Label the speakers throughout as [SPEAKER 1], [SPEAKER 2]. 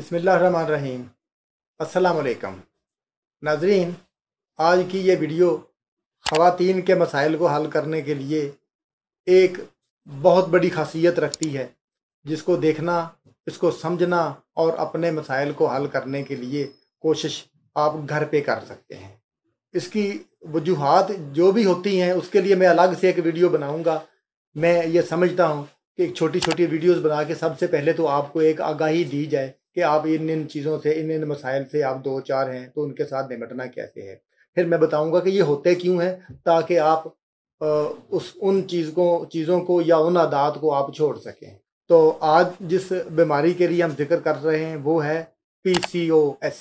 [SPEAKER 1] बसमीम असलकम नाजरीन आज की ये वीडियो ख़वान के मसाइल को हल करने के लिए एक बहुत बड़ी खासियत रखती है जिसको देखना इसको समझना और अपने मसाइल को हल करने के लिए कोशिश आप घर पे कर सकते हैं इसकी वजूहत जो भी होती हैं उसके लिए मैं अलग से एक वीडियो बनाऊंगा मैं ये समझता हूँ कि एक छोटी छोटी वीडियोस बना के सबसे पहले तो आपको एक आगाही दी जाए कि आप इन इन चीज़ों से इन इन मसाइल से आप दो चार हैं तो उनके साथ निमटना कैसे है फिर मैं बताऊंगा कि ये होते क्यों हैं ताकि आप आ, उस उन चीज़ को चीज़ों को या उन आदात को आप छोड़ सकें तो आज जिस बीमारी के लिए हम जिक्र कर रहे हैं वो है पी सी ओ एस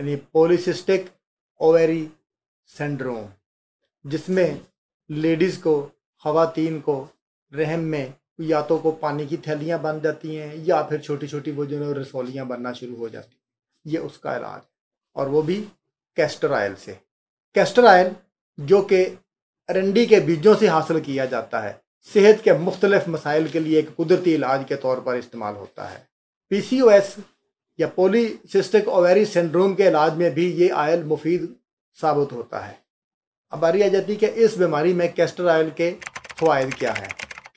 [SPEAKER 1] यानी पोलिसिस्टिक ओवेरी सेंड्रोम जिसमें लेडीज़ को ख़वान को रहम में या तो को पानी की थैलियाँ बन जाती हैं या फिर छोटी छोटी वो जो रसोलियाँ बनना शुरू हो जाती हैं ये उसका इलाज और वो भी कैस्टर ऑयल से कैस्टर ऑयल जो कि अरंडी के बीजों से हासिल किया जाता है सेहत के मुख्तलिफ मसाइल के लिए एक कुदरती इलाज के तौर पर इस्तेमाल होता है पी सी ओ एस या पोलीसिस्टिक ओवेरी सिंड्रोम के इलाज में भी ये आयल मुफीद साबित होता है अब बारी आ जाती है कि इस बीमारी में कैस्टर आयल के फ़वाद क्या हैं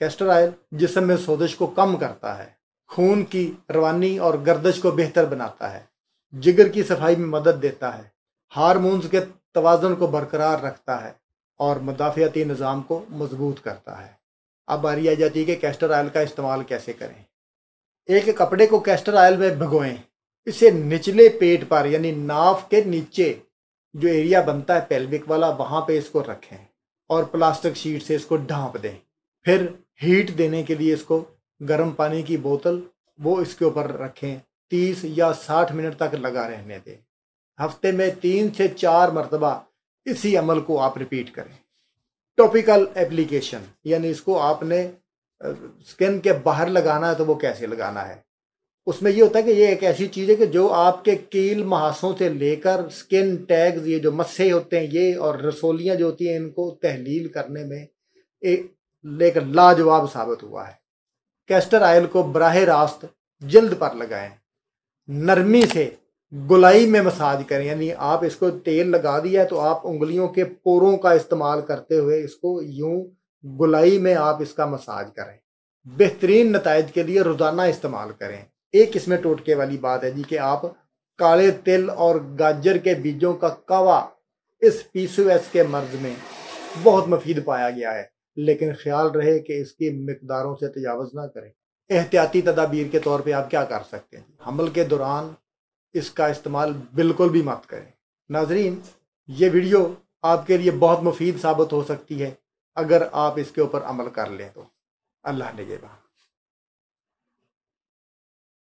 [SPEAKER 1] कैस्टर ऑयल जिसम में सोजिश को कम करता है खून की रवानी और गर्दश को बेहतर बनाता है जिगर की सफाई में मदद देता है हारमोन्स के तोज़न को बरकरार रखता है और मदाफ़ती निज़ाम को मजबूत करता है अब बारी आ जाती है कि कैस्टर आयल का इस्तेमाल कैसे करें एक कपड़े को कैस्टर आयल में भिगोएं इसे निचले पेट पर यानी नाफ के नीचे जो एरिया बनता है पेल्विक वाला वहाँ पे इसको रखें और प्लास्टिक शीट से इसको ढांप दें फिर हीट देने के लिए इसको गर्म पानी की बोतल वो इसके ऊपर रखें तीस या साठ मिनट तक लगा रहने दें हफ्ते में तीन से चार मरतबा इसी अमल को आप रिपीट करें टॉपिकल एप्लीकेशन यानी इसको आपने स्किन के बाहर लगाना है तो वो कैसे लगाना है उसमें ये होता है कि ये एक ऐसी चीज़ है कि जो आपके कील महासों से लेकर स्किन टैग्स ये जो मस्से होते हैं ये और रसोलियाँ जो होती हैं इनको तहलील करने में एक लेकर लाजवाब साबित हुआ है कैस्टर आयल को बराह रास्त जल्द पर लगाएं नरमी से गुलाई में मसाज करें यानी आप इसको तेल लगा दिया तो आप उंगलियों के पोरों का इस्तेमाल करते हुए इसको यूं गुलाई में आप इसका मसाज करें बेहतरीन नतज के लिए रोज़ाना इस्तेमाल करें एक इसमें टोटके वाली बात है जी कि आप काले तिल और गाजर के बीजों का कावा इस पी के मर्ज में बहुत मफीद पाया गया है लेकिन ख्याल रहे कि इसकी मकदारों से तजावज़ ना करें एहतियाती तदाबीर के तौर पर आप क्या कर सकते हैं हमल के दौरान इसका इस्तेमाल बिल्कुल भी मत करें नाजरीन ये वीडियो आपके लिए बहुत मुफीद साबित हो सकती है अगर आप इसके ऊपर अमल कर लें तो अल्लाह ने बात